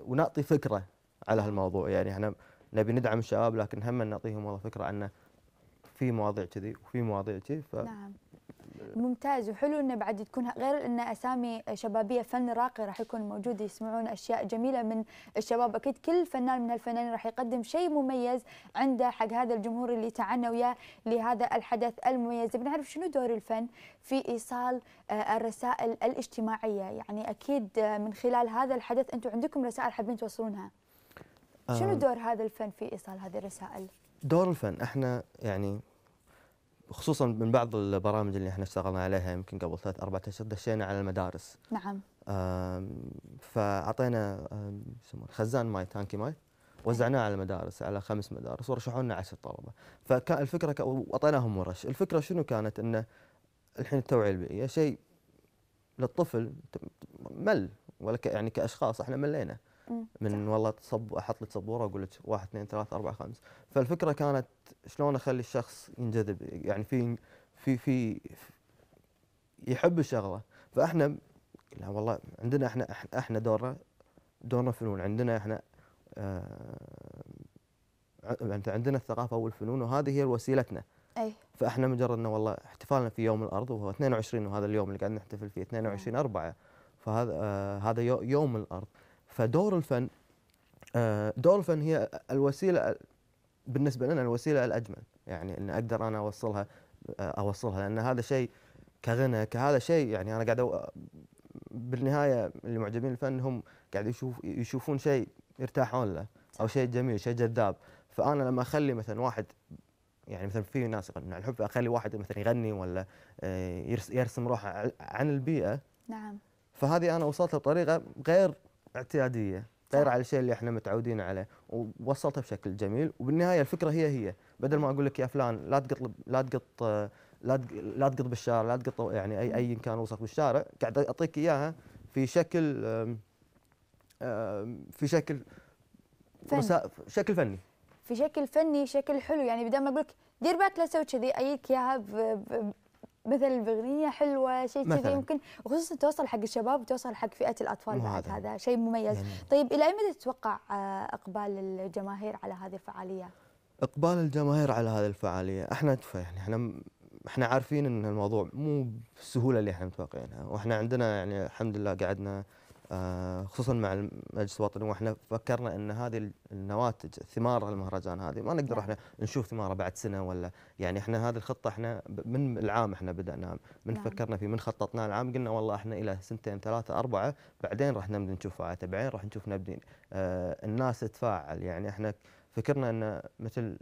Speaker 4: ونعطي فكره على هالموضوع يعني احنا نبي ندعم الشباب لكن هم نعطيهم والله فكره عنه في مواضيع كذي وفي مواضيع كذي ف نعم
Speaker 1: ممتاز وحلو انه بعد تكون غير ان اسامي شبابيه فن راقي راح يكون موجود يسمعون اشياء جميله من الشباب اكيد كل فنان من الفنانين راح يقدم شيء مميز عنده حق هذا الجمهور اللي تعنى وياه لهذا الحدث المميز بنعرف شنو دور الفن في ايصال آه، الرسائل الاجتماعيه يعني اكيد آه، من خلال هذا الحدث انتم عندكم رسائل حابين توصلونها شنو آه. دور هذا الفن في ايصال هذه الرسائل
Speaker 4: دور الفن احنا يعني خصوصا من بعض البرامج اللي احنا اشتغلنا عليها يمكن قبل ثلاث اربع اشهر دشينا على المدارس نعم فاعطينا خزان ماي تانكي ماي وزعناه على المدارس على خمس مدارس ورشحوا لنا 10 طلبه فكان الفكره ك... واعطيناهم ورش الفكره شنو كانت انه الحين التوعيه البيئيه شيء للطفل مل ولا ك... يعني كاشخاص احنا ملينا من والله تصب احط لك صبوره واقول لك واحد اثنين ثلاث اربع خمس فالفكره كانت شلون اخلي الشخص ينجذب يعني في في في يحب الشغله فاحنا لا والله عندنا احنا احنا دورنا دورنا فنون عندنا احنا آه، انت عندنا الثقافه والفنون وهذه هي وسيلتنا اي فاحنا مجرد انه والله احتفالنا في يوم الارض وهو 22 وهذا اليوم اللي قاعد نحتفل فيه 22 4 فهذا آه هذا يوم الارض فدور الفن آه، دور الفن هي الوسيله بالنسبه لنا الوسيله الاجمل يعني ان اقدر انا اوصلها آه، اوصلها لان هذا شيء كغنى كهذا شيء يعني انا قاعد بالنهايه اللي معجبين الفن هم قاعد يشوف يشوفون شيء يرتاحون له او شيء جميل شيء جذاب فانا لما اخلي مثلا واحد يعني مثلا في ناس يغنون عن الحب اخلي واحد مثلا يغني ولا آه، يرسم روحه عن البيئه نعم فهذه انا وصلت لطريقه غير اعتياديه غير على الشيء اللي احنا متعودين عليه ووصلته بشكل جميل وبالنهايه الفكره هي هي بدل ما اقول لك يا فلان لا تقط لا تقط لا لا تقط بالشارع لا تقط يعني اي ايا كان وصف بالشارع قاعد اعطيك اياها في شكل في شكل فن. شكل فني
Speaker 1: في شكل فني شكل حلو يعني بدل ما اقول لك دير بالك لا تسوي كذي اجيك اياها مثل باغنيه حلوه شيء كذي يمكن وخصوصا توصل حق الشباب وتوصل حق فئه الاطفال بعد هذا شيء مميز يعني طيب الى اي مدى تتوقع آه، اقبال الجماهير على هذه الفعاليه
Speaker 4: اقبال الجماهير على هذه الفعاليه احنا تف يعني احنا احنا عارفين ان الموضوع مو بالسهوله اللي احنا متوقعينها واحنا عندنا يعني الحمد لله قعدنا آه، خصوصا مع المجلس الوطني واحنا فكرنا ان هذه النواتج ثمار المهرجان هذه ما نقدر احنا نشوف ثماره بعد سنه ولا يعني احنا هذه الخطه احنا من العام احنا بدانا من نعم. فكرنا فيه من خططنا العام قلنا والله احنا الى سنتين ثلاثه اربعه بعدين راح نبدا نشوف فعاليات بعدين راح نشوف نبدا آه، الناس تتفاعل يعني احنا فكرنا ان مثل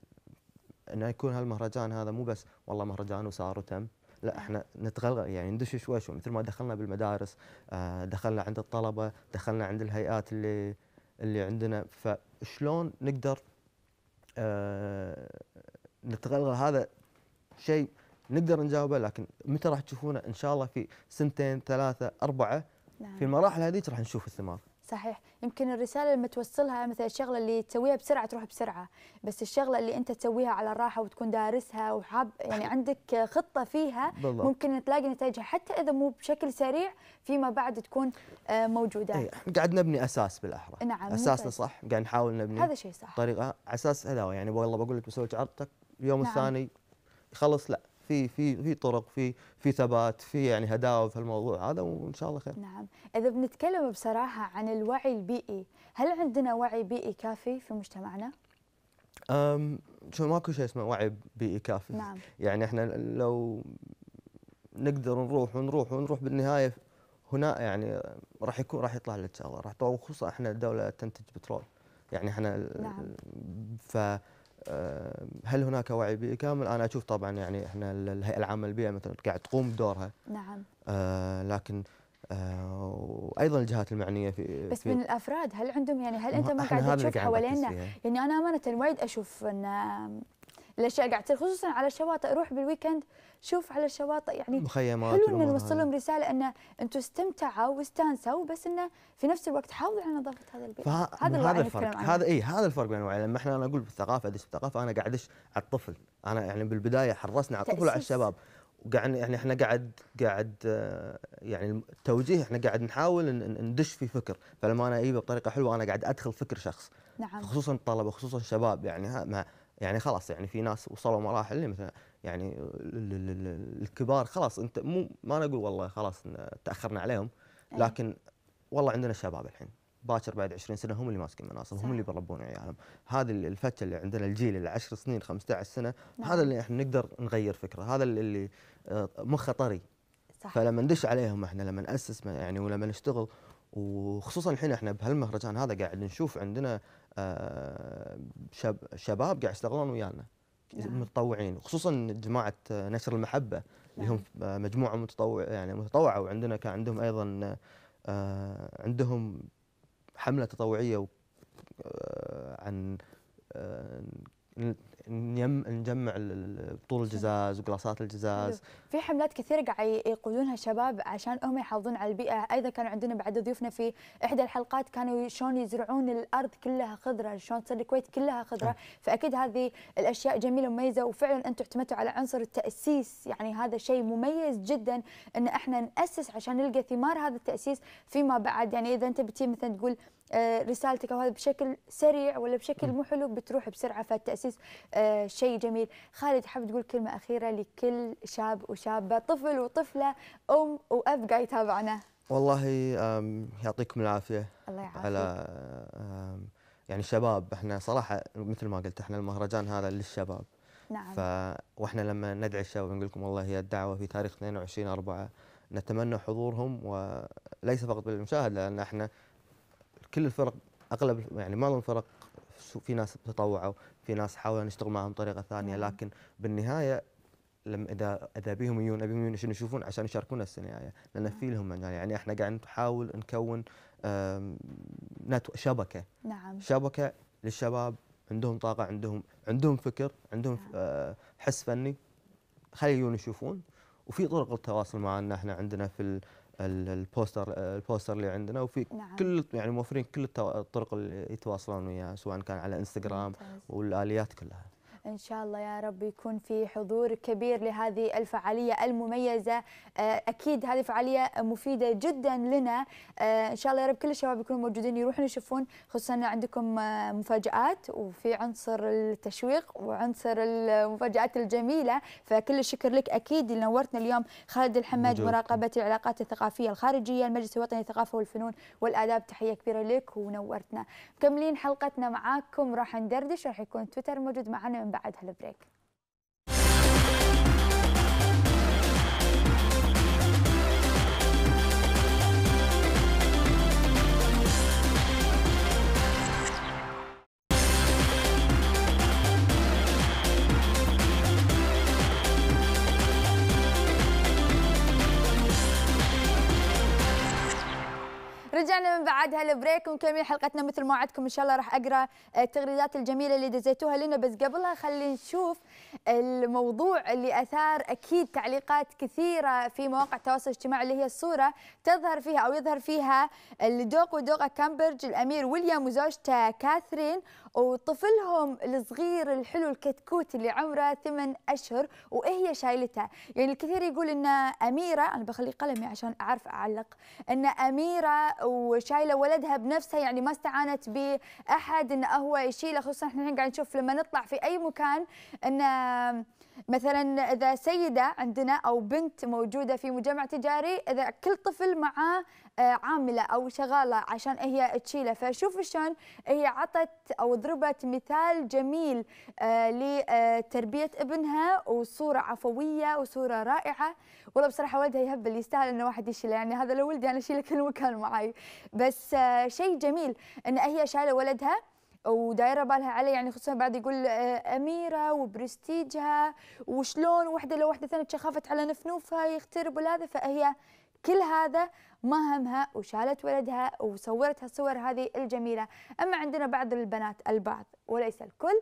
Speaker 4: انه يكون هالمهرجان هذا مو بس والله مهرجان وصار وتم لا احنا نتغلغل يعني ندش شوي شوي مثل ما دخلنا بالمدارس آه، دخلنا عند الطلبه دخلنا عند الهيئات اللي اللي عندنا فشلون نقدر آه، نتغلغل هذا شيء نقدر نجاوبه لكن متى راح تشوفونه ان شاء الله في سنتين ثلاثه اربعه في نعم. المراحل هذيك راح نشوف الثمار
Speaker 1: صحيح يمكن الرساله لما توصلها مثلا الشغله اللي تسويها بسرعه تروح بسرعه بس الشغله اللي انت تسويها على الراحه وتكون دارسها وحاب يعني عندك خطه فيها بالله. ممكن تلاقي نتائجها حتى اذا مو بشكل سريع فيما بعد تكون آه، موجوده اي
Speaker 4: احنا قاعد نبني اساس بالاحرى
Speaker 1: نعم اساسنا صح
Speaker 4: قاعد نحاول نبني هذا شيء صح طريقه على اساس هذا يعني والله بقول لك بسوي عرضتك اليوم نعم. الثاني يخلص لا في في في طرق في في ثبات في يعني هداوه في الموضوع هذا وان شاء الله خير.
Speaker 1: نعم، اذا بنتكلم بصراحه عن الوعي البيئي، هل عندنا وعي بيئي كافي في مجتمعنا؟
Speaker 4: أم شو ماكو شيء اسمه وعي بيئي كافي. نعم. يعني احنا لو نقدر نروح ونروح ونروح بالنهايه هنا يعني راح يكون راح يطلع لنا ان شاء الله راح وخصوصا احنا دوله تنتج بترول يعني احنا نعم. ف آه، هل هناك وعي بيئي كامل؟ انا اشوف طبعا يعني احنا الهيئه العامه للبيئه مثلا قاعد تقوم بدورها نعم آه، لكن آه، وايضا الجهات المعنيه في بس في من
Speaker 1: الافراد هل عندهم يعني هل انت ما قاعد تشوف حوالينا يعني انا امانه وايد اشوف ان الاشياء قاعد تصير خصوصا على الشواطئ روح بالويكند شوف على الشواطئ يعني مخيمات حلو انه نوصل لهم رساله انه انتم استمتعوا واستانسوا بس انه في نفس الوقت حافظوا على نظافه هذا البيت هذا هذا الفرق هذا اي هذا
Speaker 4: الفرق بين الوعي لما احنا انا اقول بالثقافه ادش بالثقافه انا قاعد ادش على الطفل انا يعني بالبدايه حرصنا على الطفل وعلى الشباب وقاعد يعني احنا قاعد قاعد آه، يعني التوجيه احنا قاعد نحاول ندش في فكر فلما انا اجيبه بطريقه حلوه انا قاعد ادخل فكر شخص نعم خصوصا الطلبه خصوصا الشباب يعني يعني خلاص يعني في ناس وصلوا مراحل مثلا يعني الكبار خلاص انت مو ما انا اقول والله خلاص تاخرنا عليهم إيه. لكن والله عندنا شباب الحين باكر بعد 20 سنه هم اللي ماسكين مناصب هم اللي بيربون عيالهم هذه الفتشه اللي عندنا الجيل اللي 10 سنين 15 سنه نعم. هذا اللي احنا نقدر نغير فكره هذا اللي مخه آه، طري صح. فلما ندش عليهم احنا لما ناسس يعني ولما نشتغل وخصوصا الحين احنا بهالمهرجان هذا قاعد نشوف عندنا آه، شباب قاعد يشتغلون ويانا نعم. متطوعين خصوصا جماعه نشر المحبه اللي هم نعم. مجموعه متطوع يعني متطوعه وعندنا كان عندهم ايضا آه، عندهم حمله تطوعيه آه، عن آه، نجمع طول الجزاز وقلاصات الجزاز
Speaker 1: في حملات كثير قاعد يقودونها شباب عشان هم يحافظون على البيئه ايضا كانوا عندنا بعد ضيوفنا في احدى الحلقات كانوا شلون يزرعون الارض كلها خضره شلون تصير الكويت كلها خضره أه. فاكيد هذه الاشياء جميله ومميزه وفعلا انتم اعتمدتوا على عنصر التاسيس يعني هذا شيء مميز جدا ان احنا ناسس عشان نلقى ثمار هذا التاسيس فيما بعد يعني اذا انت بتي مثلا تقول آه، رسالتك او هذا بشكل سريع ولا بشكل مو حلو بتروح بسرعه فالتاسيس آه، شيء جميل خالد حاب تقول كلمه اخيره لكل شاب وشابه طفل وطفله ام واب قاعد يتابعنا
Speaker 4: والله يعطيكم العافيه الله يعافيك على يعني شباب احنا صراحه مثل ما قلت احنا المهرجان هذا للشباب نعم ف... واحنا لما ندعي الشباب نقول لكم والله هي الدعوه في تاريخ 22 4 نتمنى حضورهم وليس فقط بالمشاهده لان احنا كل الفرق اغلب يعني معظم الفرق في ناس تطوعوا في ناس حاولنا نشتغل معهم بطريقه ثانيه نعم. لكن بالنهايه لما اذا اذا بيهم يجون ابيهم يجون شنو يشوفون عشان يشاركونا السنه الجايه لان نعم. في لهم مجال يعني احنا قاعدين نحاول نكون شبكه نعم شبكه للشباب عندهم طاقه عندهم عندهم فكر عندهم نعم. آه، حس فني خليهم يشوفون وفي طرق التواصل معنا احنا عندنا في البوستر البوستر اللي عندنا وفي نعم. كل يعني موفرين كل الطرق اللي يتواصلون وياها سواء كان على انستغرام والاليات كلها
Speaker 1: إن شاء الله يا رب يكون في حضور كبير لهذه الفعالية المميزة آه، أكيد هذه فعالية مفيدة جدا لنا آه، إن شاء الله يا رب كل الشباب يكونوا موجودين يروحون يشوفون خصوصا عندكم آه، مفاجآت وفي عنصر التشويق وعنصر المفاجآت الجميلة فكل الشكر لك أكيد نورتنا اليوم خالد الحمد مراقبة العلاقات الثقافية الخارجية المجلس الوطني للثقافة والفنون والآداب تحية كبيرة لك ونورتنا مكملين حلقتنا معاكم راح ندردش راح يكون تويتر موجود معنا من بعد هالبريك ورجعنا من بعدها البريك ومكملين حلقتنا مثل ما وعدكم ان شاء الله راح اقرا آه، التغريدات الجميله اللي دزيتوها لنا بس قبلها خلينا نشوف الموضوع اللي اثار اكيد تعليقات كثيره في مواقع التواصل الاجتماعي اللي هي الصوره تظهر فيها او يظهر فيها الدوق ودوقه كامبرج الامير ويليام وزوجته كاثرين وطفلهم الصغير الحلو الكتكوت اللي عمره ثمان اشهر وهي شايلته يعني الكثير يقول ان اميره انا بخلي قلمي عشان اعرف اعلق ان اميره وشايله ولدها بنفسها يعني ما استعانت باحد انه هو يشيله خصوصا احنا قاعد نشوف لما نطلع في اي مكان انه مثلا اذا سيده عندنا او بنت موجوده في مجمع تجاري اذا كل طفل معاه آه، عامله او شغاله عشان هي تشيله فشوف شلون هي عطت او ضربت مثال جميل آه، لتربيه ابنها وصوره عفويه وصوره رائعه والله بصراحه ولدها يهبل يستاهل انه واحد يشيله يعني هذا لو ولدي انا اشيله كل مكان معي بس آه، شيء جميل ان هي شايله ولدها ودايره بالها علي يعني خصوصا بعد يقول آه، اميره وبرستيجها وشلون وحده لو وحده ثانيه تشخفت على نفنوفها يخترب ولا فهي كل هذا ما همها وشالت ولدها وصورت هالصور هذه الجميله اما عندنا بعض البنات البعض وليس الكل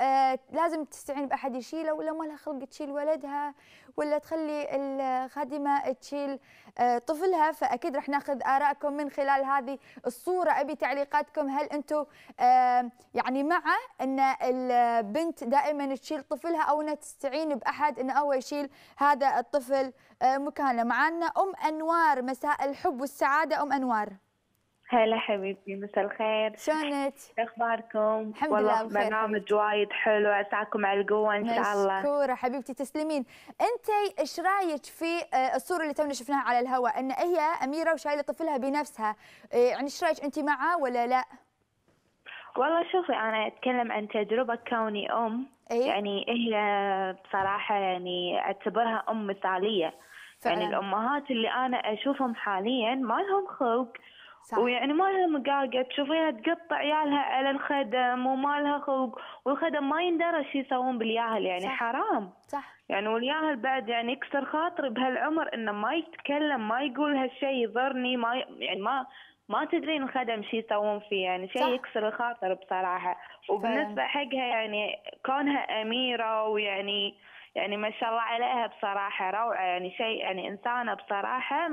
Speaker 1: آه لازم تستعين باحد يشيله ولا ما لها خلق تشيل ولدها ولا تخلي الخادمه تشيل آه، طفلها فاكيد رح ناخذ ارائكم من خلال هذه الصوره ابي تعليقاتكم هل انتم آه، يعني مع ان البنت دائما تشيل طفلها او انها تستعين باحد انه هو يشيل هذا الطفل آه، مكانه معنا ام انوار مساء الحب والسعاده ام انوار
Speaker 5: هلا حبيبتي مساء الخير شلونك؟ اخباركم؟
Speaker 1: الحمد لله والله برنامج
Speaker 5: وايد حلو عساكم على القوة ان شاء الله
Speaker 1: مشكورة حبيبتي تسلمين انت ايش رايك في آه، الصورة اللي تونا شفناها على الهواء ان هي اميرة وشايلة طفلها بنفسها آه، يعني ايش رايك انت معه ولا لا؟ والله شوفي انا
Speaker 5: اتكلم عن تجربة كوني ام أي؟ يعني هي بصراحة يعني اعتبرها ام مثالية يعني فعلا. يعني الامهات اللي انا اشوفهم حاليا ما لهم خلق صح. ويعني ما لها مقاقة تشوفيها تقطع عيالها على الخدم وما لها خلق والخدم ما يندرى شو يسوون بالياهل يعني صح. حرام صح يعني والياهل بعد يعني يكسر خاطري بهالعمر انه ما يتكلم ما يقول هالشيء يضرني ما ي... يعني ما ما تدرين الخدم شو يسوون فيه يعني شيء يكسر الخاطر بصراحة وبالنسبة حقها يعني كونها أميرة ويعني يعني ما شاء الله عليها بصراحة روعة يعني شيء يعني إنسانة بصراحة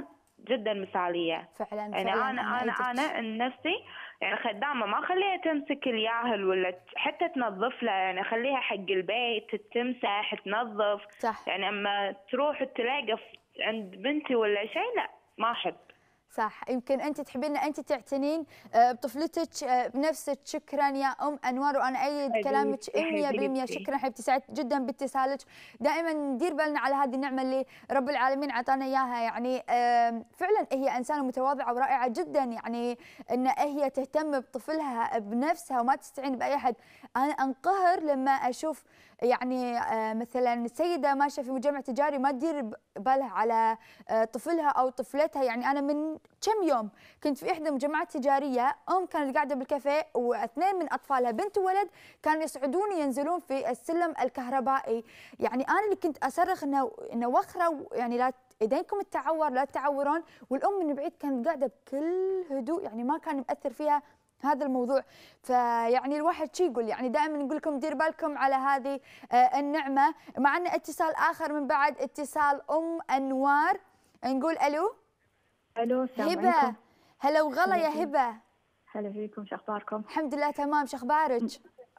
Speaker 5: جدا مثاليه فعلا, يعني فعلا يعني انا انا انا عن نفسي يعني خدامه ما خليها تمسك الياهل ولا حتى تنظف له يعني خليها حق البيت تمسح تنظف صح يعني اما تروح تلاقف عند بنتي ولا شيء لا ما احب صح
Speaker 1: يمكن انت تحبين انت تعتنين آه، بطفلتك آه، بنفسك شكرا يا ام انوار وانا ايد كلامك 100% شكرا حبيبتي سعدت جدا باتصالك دائما ندير بالنا على هذه النعمه اللي رب العالمين عطانا اياها يعني فعلا هي انسانه متواضعه ورائعه جدا يعني ان هي تهتم بطفلها بنفسها وما تستعين باي احد انا انقهر لما اشوف يعني آه، مثلا سيده ماشيه في مجمع تجاري ما تدير بالها على آه، طفلها او طفلتها يعني انا من كم يوم كنت في احدى المجمعات التجاريه ام كانت قاعده بالكافيه واثنين من اطفالها بنت وولد كانوا يصعدون ينزلون في السلم الكهربائي يعني انا اللي كنت اصرخ انه انه وخره يعني لا ايدينكم التعور لا تعورون والام من بعيد كانت قاعده بكل هدوء يعني ما كان مأثر فيها هذا الموضوع فيعني الواحد شي يقول يعني دائما نقول لكم دير بالكم على هذه آه، النعمه معنا اتصال اخر من بعد اتصال ام انوار نقول الو الو هبه
Speaker 5: هلا وغلا يا هبه هلا فيكم شو اخباركم الحمد لله تمام شو اخبارك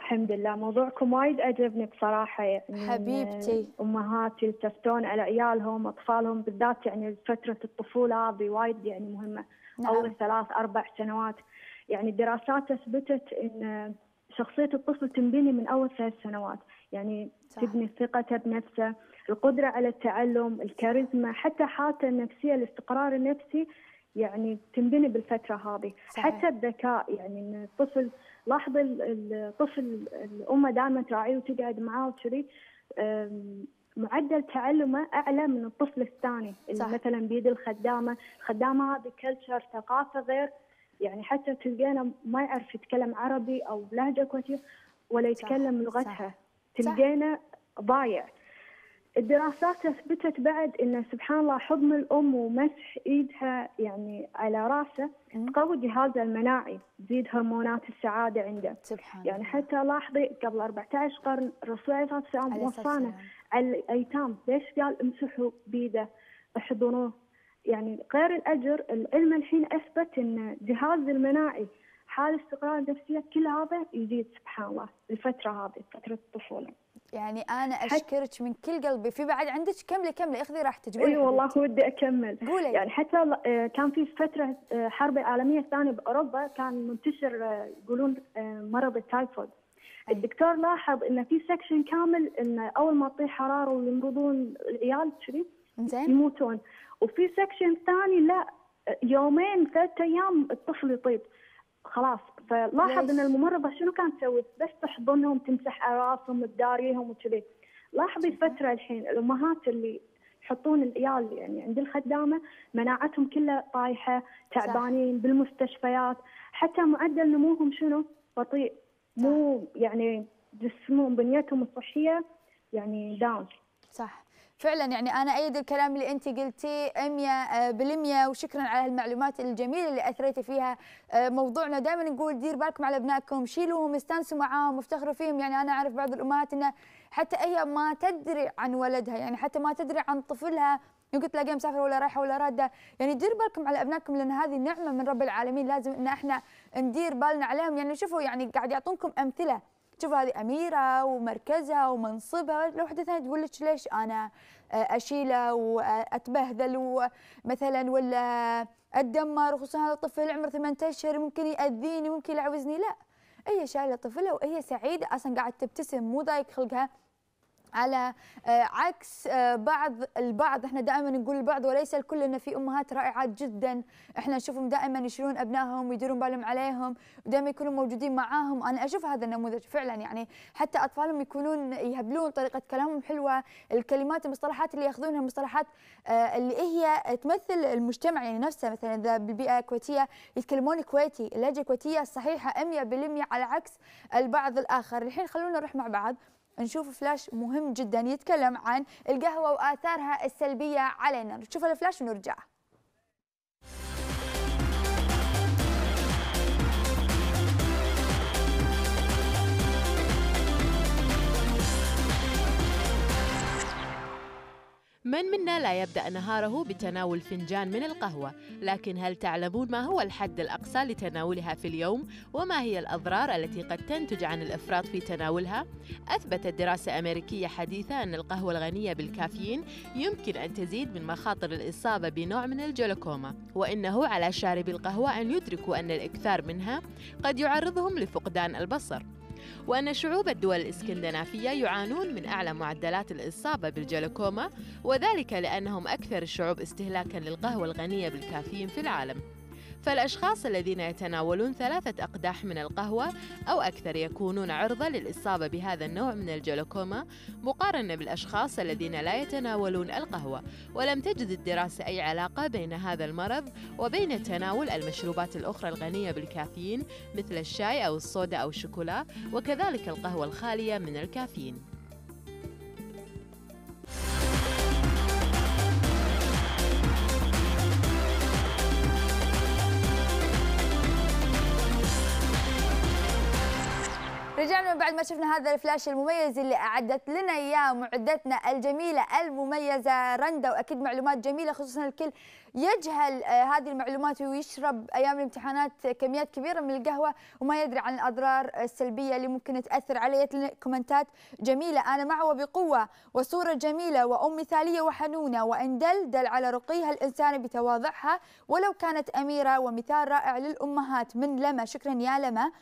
Speaker 5: الحمد لله موضوعكم وايد عجبني بصراحة يعني حبيبتي أمهات يلتفتون على عيالهم أطفالهم بالذات يعني فترة الطفولة هذه وايد يعني مهمة نعم. أول ثلاث أربع سنوات يعني الدراسات اثبتت ان شخصيه الطفل تنبني من اول ثلاث سنوات يعني صح. تبني ثقته بنفسه القدره على التعلم الكاريزما حتى حالته النفسيه الاستقرار النفسي يعني تنبني بالفتره هذه صح. حتى الذكاء يعني ان الطفل لاحظ الطفل الامه دائما تراعيه وتقعد معاه وكذي معدل تعلمه اعلى من الطفل الثاني اللي صح. مثلا بيد الخدامه الخدامه هذه كلتشر ثقافه غير يعني حتى تلقانا ما يعرف يتكلم عربي او لهجه كويتيه ولا يتكلم صح. لغتها صح. تلقانا ضايع الدراسات اثبتت بعد ان سبحان الله حضن الام ومسح ايدها يعني على راسه تقوي جهازه المناعي تزيد هرمونات السعاده عنده سبحان يعني حتى لاحظي قبل 14 قرن الرسول عليه الصلاه والسلام وصانا على الايتام ليش قال امسحوا بيده احضنوه يعني غير الأجر العلم الحين أثبت أن جهاز المناعي حال استقرار النفسية كل هذا يزيد سبحان الله الفترة هذه فترة الطفولة
Speaker 1: يعني أنا أشكرك من كل قلبي في بعد عندك كملي كملي اخذي راحتك قولي أي أيوة والله
Speaker 5: ودي أكمل قولي يعني حتى آه، كان في فترة آه، حرب العالمية الثانية بأوروبا كان منتشر آه، يقولون مرض التايفود الدكتور لاحظ ان في سكشن كامل ان اول ما تطيح حراره ويمرضون العيال كذي يموتون وفي سكشن ثاني لا يومين ثلاثة ايام الطفل يطيب خلاص فلاحظ ان الممرضه شنو كانت تسوي؟ بس تحضنهم تمسح اراسهم تداريهم وكذي. لاحظي الفتره الحين الامهات اللي يحطون العيال يعني عند الخدامه مناعتهم كلها طايحه تعبانين صح. بالمستشفيات حتى معدل نموهم شنو؟ بطيء مو يعني جسمهم بنيتهم الصحيه يعني داون. صح
Speaker 1: فعلا يعني انا ايد الكلام اللي انت قلتيه 100% آه، وشكرا على هالمعلومات الجميله اللي اثريتي فيها آه، موضوعنا دائما نقول دير بالكم على ابنائكم شيلوهم استانسوا معاهم افتخروا فيهم يعني انا اعرف بعض الامهات انه حتى هي ما تدري عن ولدها يعني حتى ما تدري عن طفلها يمكن تلاقيه مسافر ولا رايحه ولا راده يعني دير بالكم على ابنائكم لان هذه نعمه من رب العالمين لازم ان احنا ندير بالنا عليهم يعني شوفوا يعني قاعد يعطونكم امثله شوف هذه اميره ومركزها ومنصبها لو واحده ثانيه تقول لك ليش انا آه، اشيله واتبهذل مثلا ولا اتدمر خصوصا هذا الطفل عمره 8 اشهر ممكن ياذيني ممكن يعوزني لا هي شايله طفلها وهي سعيده اصلا قاعده تبتسم مو ضايق خلقها على آه، عكس آه، بعض البعض احنا دائما نقول البعض وليس الكل ان في امهات رائعات جدا احنا نشوفهم دائما يشيلون ابنائهم ويديرون بالهم عليهم ودائما يكونوا موجودين معاهم انا اشوف هذا النموذج فعلا يعني حتى اطفالهم يكونون يهبلون طريقه كلامهم حلوه الكلمات المصطلحات اللي ياخذونها مصطلحات آه، اللي هي تمثل المجتمع يعني نفسه مثلا اذا بالبيئه الكويتيه يتكلمون كويتي اللهجه الكويتيه الصحيحه 100% على عكس البعض الاخر الحين خلونا نروح مع بعض نشوف فلاش مهم جدا يتكلم عن القهوة وآثارها السلبية علينا نشوف الفلاش ونرجع
Speaker 6: من منا لا يبدأ نهاره بتناول فنجان من القهوة، لكن هل تعلمون ما هو الحد الأقصى لتناولها في اليوم؟ وما هي الأضرار التي قد تنتج عن الإفراط في تناولها؟ أثبتت دراسة أمريكية حديثة أن القهوة الغنية بالكافيين يمكن أن تزيد من مخاطر الإصابة بنوع من الجلوكوما، وإنه على شاربي القهوة أن يدركوا أن الإكثار منها قد يعرضهم لفقدان البصر. وأن شعوب الدول الإسكندنافية يعانون من أعلى معدلات الإصابة بالجلوكوما وذلك لأنهم أكثر الشعوب استهلاكا للقهوة الغنية بالكافيين في العالم فالأشخاص الذين يتناولون ثلاثة أقداح من القهوة أو أكثر يكونون عرضة للإصابة بهذا النوع من الجلوكوما مقارنة بالأشخاص الذين لا يتناولون القهوة ولم تجد الدراسة أي علاقة بين هذا المرض وبين تناول المشروبات الأخرى الغنية بالكافيين مثل الشاي أو الصودا أو الشوكولا وكذلك القهوة الخالية من الكافيين
Speaker 1: رجعنا من بعد ما شفنا هذا الفلاش المميز اللي أعدت لنا إياه معدتنا الجميلة المميزة رندا وأكيد معلومات جميلة خصوصا الكل يجهل آه، هذه المعلومات ويشرب أيام الامتحانات كميات كبيرة من القهوة وما يدري عن الأضرار السلبية اللي ممكن تأثر عليه كومنتات جميلة أنا معه بقوة وصورة جميلة وأم مثالية وحنونة وإن دل دل على رقيها الإنسان بتواضعها ولو كانت أميرة ومثال رائع للأمهات من لما شكرا يا لما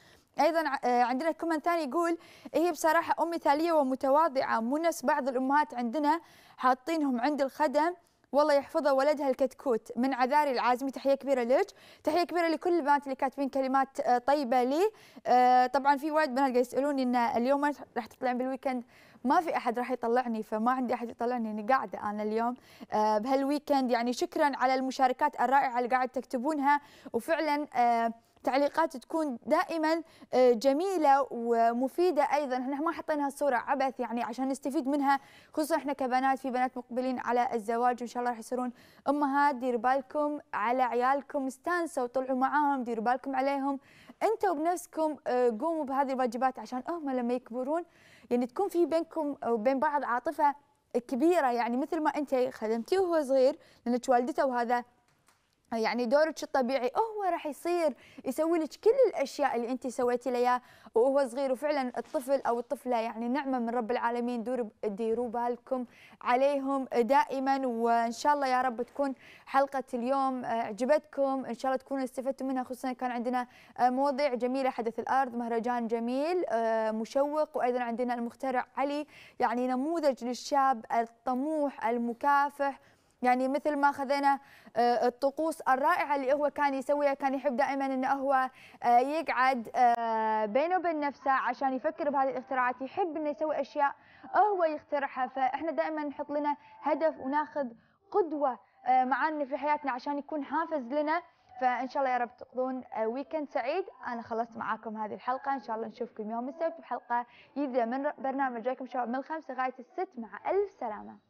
Speaker 1: ايضا آه، عندنا كومنت ثاني يقول هي إيه، بصراحه ام مثاليه ومتواضعه مو نفس بعض الامهات عندنا حاطينهم عند الخدم والله يحفظها ولدها الكتكوت من عذاري العازمي تحيه كبيره لك تحيه كبيره لكل البنات اللي كاتبين كلمات آه، طيبه لي آه، طبعا في وايد بنات قاعد يسالوني ان اليوم راح تطلعين بالويكند ما في احد راح يطلعني فما عندي احد يطلعني اني قاعده انا اليوم بهالويكند يعني شكرا على المشاركات الرائعه اللي قاعد تكتبونها وفعلا تعليقات تكون دائما آه، جميله ومفيده ايضا احنا ما حطيناها صوره عبث يعني عشان نستفيد منها خصوصا احنا كبنات في بنات مقبلين على الزواج وان شاء الله راح يصيرون امهات ديروا بالكم على عيالكم استانسوا طلعوا معاهم ديروا بالكم عليهم انتوا بنفسكم آه، قوموا بهذه الواجبات عشان هم لما يكبرون يعني تكون في بينكم وبين بعض عاطفه كبيره يعني مثل ما انت خدمتيه وهو صغير لانك والدته وهذا يعني دورك الطبيعي هو راح يصير يسوي لك كل الاشياء اللي انت سويتي له اياها وهو صغير وفعلا الطفل او الطفله يعني نعمه من رب العالمين دور ديروا بالكم عليهم دائما وان شاء الله يا رب تكون حلقه اليوم عجبتكم ان شاء الله تكونوا استفدتوا منها خصوصا كان عندنا مواضيع جميله حدث الارض مهرجان جميل مشوق وايضا عندنا المخترع علي يعني نموذج للشاب الطموح المكافح يعني مثل ما خذينا آه، الطقوس الرائعه اللي هو كان يسويها كان يحب دائما انه هو آه، يقعد آه، بينه وبين نفسه عشان يفكر بهذه الاختراعات يحب انه يسوي اشياء هو يخترعها فاحنا دائما نحط لنا هدف وناخذ قدوه معانا في حياتنا عشان يكون حافز لنا فان شاء الله يا رب تقضون ويكند سعيد انا خلصت معاكم هذه الحلقه ان شاء الله نشوفكم يوم السبت بحلقه جديده من برنامج جايكم شباب من الخمسه لغايه الست مع الف سلامه